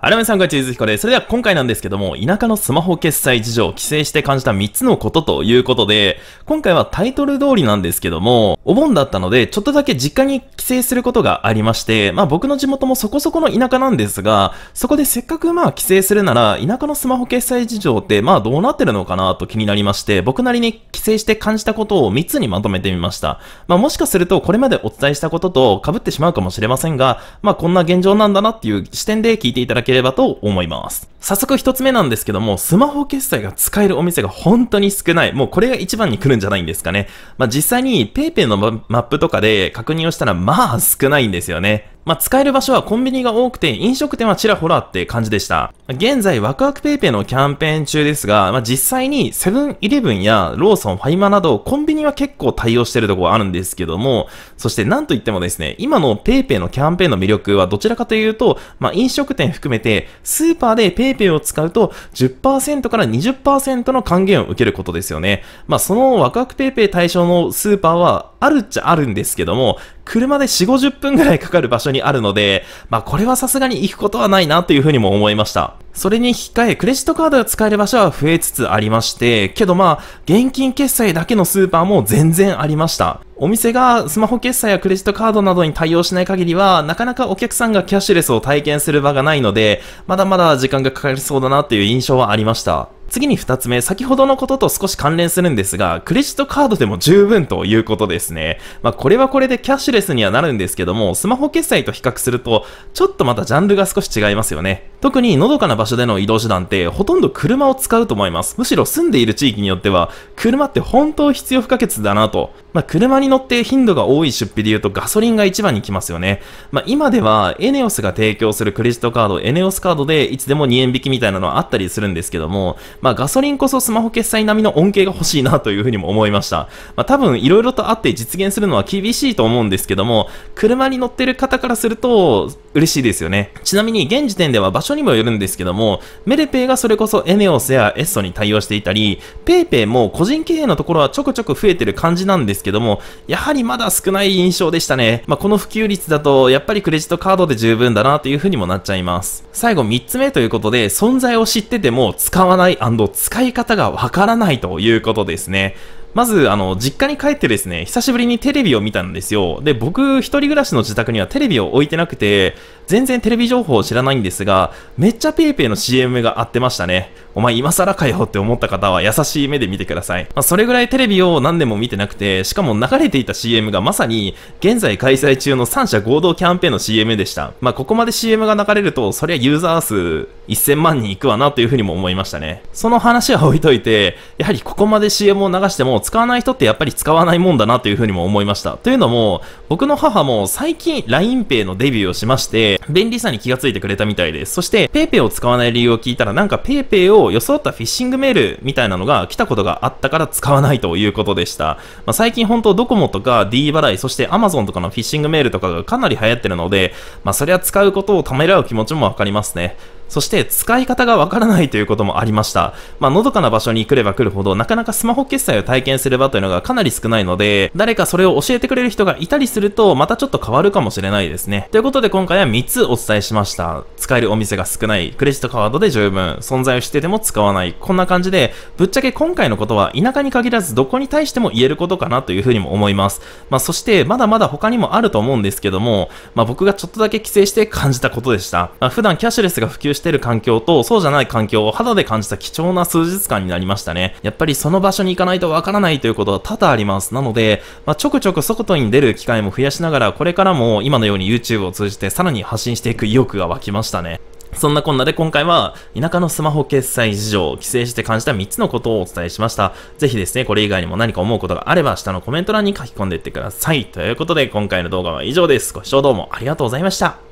あらめさんこちは、ゆずひこです。それでは今回なんですけども、田舎のスマホ決済事情を規制して感じた3つのことということで、今回はタイトル通りなんですけども、お盆だったので、ちょっとだけ実家に帰省することがありまして、まあ僕の地元もそこそこの田舎なんですが、そこでせっかくまあ帰省するなら、田舎のスマホ決済事情ってまあどうなってるのかなと気になりまして、僕なりに帰省して感じたことを3つにまとめてみました。まあもしかするとこれまでお伝えしたことと被ってしまうかもしれませんが、まあこんな現状なんだなっていう視点で聞いていただきければと思います。早速一つ目なんですけども、スマホ決済が使えるお店が本当に少ない。もうこれが一番に来るんじゃないんですかね。まあ、実際に PayPay のマップとかで確認をしたら、まあ少ないんですよね。まあ、使える場所はコンビニが多くて、飲食店はちらほらって感じでした。現在、ワクワクペイペイのキャンペーン中ですが、まあ、実際にセブンイレブンやローソン、ファイマなど、コンビニは結構対応してるところあるんですけども、そしてなんといってもですね、今のペイペイのキャンペーンの魅力はどちらかというと、まあ、飲食店含めて、スーパーでペイペイを使うと10%から20%の還元を受けることですよね。まあ、そのワクワクペイペイ対象のスーパーは、あるっちゃあるんですけども、車で4、50分ぐらいかかる場所にあるので、まあこれはさすがに行くことはないなというふうにも思いました。それに引き換え、クレジットカードが使える場所は増えつつありまして、けどまあ、現金決済だけのスーパーも全然ありました。お店がスマホ決済やクレジットカードなどに対応しない限りは、なかなかお客さんがキャッシュレスを体験する場がないので、まだまだ時間がかかりそうだなという印象はありました。次に2つ目、先ほどのことと少し関連するんですが、クレジットカードでも十分ということですね。まあ、これはこれでキャッシュレスにはなるんですけども、スマホ決済と比較すると、ちょっとまたジャンルが少し違いますよね。特にのどかな場所での移動手段ってほとんど車を使うと思います。むしろ住んでいる地域によっては、車って本当必要不可欠だなと。まあ、車に乗って頻度が多い出費で言うとガソリンが一番に来ますよね。まあ、今では、エネオスが提供するクレジットカード、エネオスカードでいつでも2円引きみたいなのはあったりするんですけども、まあ、ガソリンこそスマホ決済並みの恩恵が欲しいなというふうにも思いました。まあ、多分、色々とあって実現するのは厳しいと思うんですけども、車に乗ってる方からすると、嬉しいですよね。ちなみに、現時点では場所にもよるんですけども、メレペイがそれこそエネオスやエッソに対応していたり、ペイペイも個人経営のところはちょくちょく増えてる感じなんですですけども、やはりまだ少ない印象でしたね。まあ、この普及率だと、やっぱりクレジットカードで十分だなというふうにもなっちゃいます。最後3つ目ということで、存在を知ってても使わない使い方がわからないということですね。まず、あの、実家に帰ってですね、久しぶりにテレビを見たんですよ。で、僕、一人暮らしの自宅にはテレビを置いてなくて、全然テレビ情報を知らないんですが、めっちゃ paypay の CM が合ってましたね。お前今更かよって思った方は優しい目で見てください。まあ、それぐらいテレビを何年も見てなくて、しかも流れていた CM がまさに、現在開催中の3社合同キャンペーンの CM でした。まあ、ここまで CM が流れると、そりゃユーザー数1000万人いくわなというふうにも思いましたね。その話は置いといて、やはりここまで CM を流しても使わない人ってやっぱり使わないもんだなというふうにも思いました。というのも、僕の母も最近 LINEPay のデビューをしまして、便利さに気がついてくれたみたいです。そして、PayPay を使わない理由を聞いたら、なんか PayPay を装ったフィッシングメールみたいなのが来たことがあったから使わないということでした。まあ、最近本当ドコモとか D 払い、そして Amazon とかのフィッシングメールとかがかなり流行ってるので、まあそれは使うことをためらう気持ちもわかりますね。そして使い方がわからないということもありました。まあ、のどかな場所に来れば来るほど、なかなかスマホ決済を体験する場というのがかなり少ないので、誰かそれを教えてくれる人がいたりすると、またちょっと変わるかもしれないですね。ということで今回は3つお伝えしました。使えるお店が少ない、クレジットカードで十分、存在を知ってても使わない、こんな感じで、ぶっちゃけ今回のことは田舎に限らずどこに対しても言えることかなというふうにも思います。まあ、そしてまだまだ他にもあると思うんですけども、まあ、僕がちょっとだけ帰省して感じたことでした。まあ、普段キャッシュレスが普及してる環境と、そうじゃない環境を肌で感じた貴重な数日間になりましたね。やっぱりその場所に行かないとわからないということは多々あります。なので、まあ、ちょくちょく外に出る機会も増やしながら、これからも今のように YouTube を通じてさらに発信していく意欲が湧きましたね。そんなこんなで今回は田舎のスマホ決済事情、帰省して感じた3つのことをお伝えしました。ぜひですね、これ以外にも何か思うことがあれば下のコメント欄に書き込んでいってください。ということで今回の動画は以上です。ご視聴どうもありがとうございました。